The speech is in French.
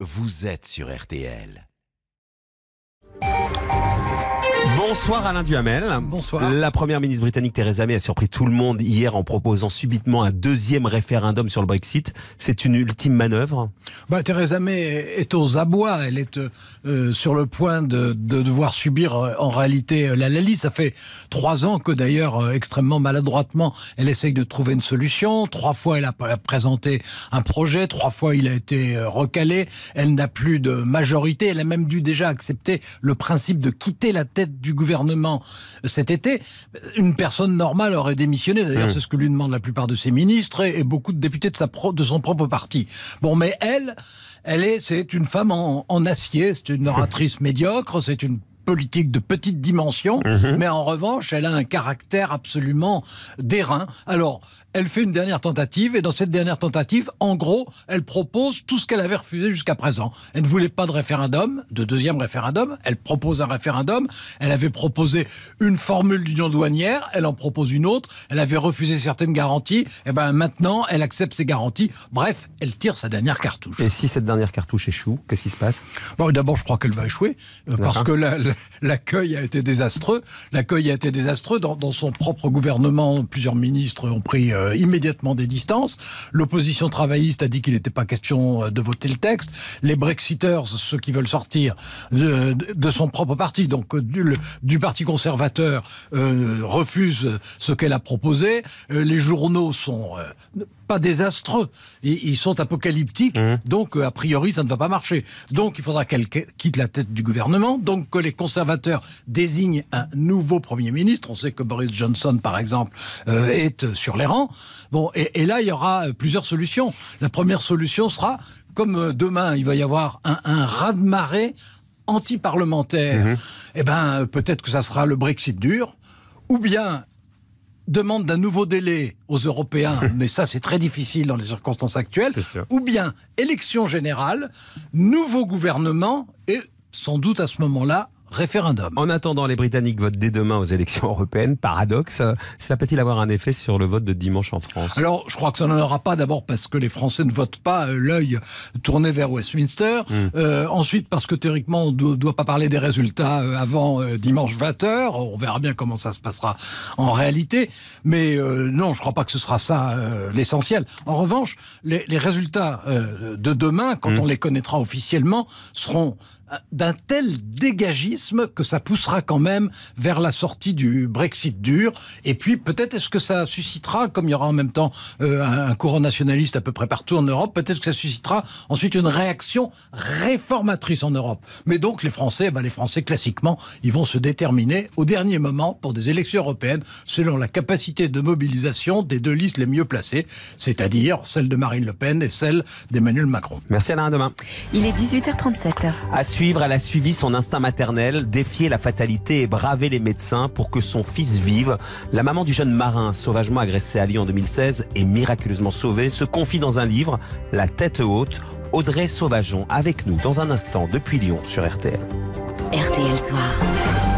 Vous êtes sur RTL. Bonsoir Alain Duhamel. Bonsoir. La première ministre britannique Theresa May a surpris tout le monde hier en proposant subitement un deuxième référendum sur le Brexit. C'est une ultime manœuvre bah, Theresa May est aux abois. Elle est euh, euh, sur le point de, devoir subir euh, en réalité la Lali. Ça fait trois ans que d'ailleurs, extrêmement maladroitement, elle essaye de trouver une solution. Trois fois, elle a présenté un projet. Trois fois, il a été recalé. Elle n'a plus de majorité. Elle a même dû déjà accepter le principe de quitter la tête du gouvernement cet été, une personne normale aurait démissionné. D'ailleurs, hmm. c'est ce que lui demandent la plupart de ses ministres et, beaucoup de députés de, son propre parti. Bon, mais elle, elle est, c'est une femme en, en acier, c'est une oratrice médiocre, c'est une politique de petite dimension, mhm. mais en revanche, elle a un caractère absolument d'airain. Alors, elle fait une dernière tentative, et dans cette dernière tentative, en gros, elle propose tout ce qu'elle avait refusé jusqu'à présent. Elle ne voulait pas de référendum, de deuxième référendum, elle propose un référendum, elle avait proposé une formule d'union douanière, elle en propose une autre, elle avait refusé certaines garanties, et eh bien maintenant, elle accepte ces garanties. Bref, elle tire sa dernière cartouche. Et si cette dernière cartouche échoue, qu'est-ce qui se passe bon, D'abord, je crois qu'elle va échouer, euh, parce que la, l'accueil a été désastreux. L'accueil a été désastreux. Dans, son propre gouvernement, plusieurs ministres ont pris euh, immédiatement des distances. L'opposition travailliste a dit qu'il n'était pas question euh, de voter le texte. Les brexiteurs, ceux qui veulent sortir de, son propre parti, donc euh, du, du Parti conservateur, refusent ce qu'elle a proposé. les journaux sont pas désastreux. Ils, sont apocalyptiques. Mmh. Donc, a priori, ça ne va pas marcher. Donc, il faudra qu'elle quitte la tête du gouvernement. Donc, que les conservateurs désignent un nouveau Premier ministre, on sait que Boris Johnson, par exemple, euh, est euh, sur les rangs, bon, et, là, il y aura euh, plusieurs solutions. La première solution sera, comme demain, il va y avoir un, un raz-de-marée anti-parlementaire, mhm. eh ben, peut-être que ça sera le Brexit dur, ou bien demande d'un nouveau délai aux Européens, mais ça c'est très difficile dans les circonstances actuelles, ou bien élection générale, nouveau gouvernement et sans doute à ce moment-là référendum. En attendant, les Britanniques votent dès demain aux élections européennes. Paradoxe, ça peut-il avoir un effet sur le vote de dimanche en France Alors, je crois que ça n'en aura pas d'abord parce que les Français ne votent pas euh, l'œil tourné vers Westminster. Hmm. Euh, ensuite, parce que théoriquement, on ne doit pas parler des résultats euh, avant dimanche 20h. On verra bien comment ça se passera en réalité. Mais non, je ne crois pas que ce sera ça l'essentiel. En revanche, les, résultats de demain, quand hmm. on les connaîtra officiellement, seront d'un tel dégagisme que ça poussera quand même vers la sortie du Brexit dur. Et puis peut-être est-ce que ça suscitera, comme il y aura en même temps euh, un courant nationaliste à peu près partout en Europe, peut-être que ça suscitera ensuite une réaction réformatrice en Europe. Mais donc les Français, ben, les Français classiquement, ils vont se déterminer au dernier moment pour des élections européennes selon la capacité de mobilisation des deux listes les mieux placées, c'est-à-dire celle de Marine Le Pen et celle d'Emmanuel Macron. Merci Alain, à demain. Il est 18h37 suivre, elle a suivi son instinct maternel, défier la fatalité et braver les médecins pour que son fils vive. La maman du jeune marin sauvagement agressé à Lyon en 2016 et miraculeusement sauvée se confie dans un livre, La tête haute. Audrey Sauvageon avec nous dans un instant depuis Lyon sur RTL. RTL Soir.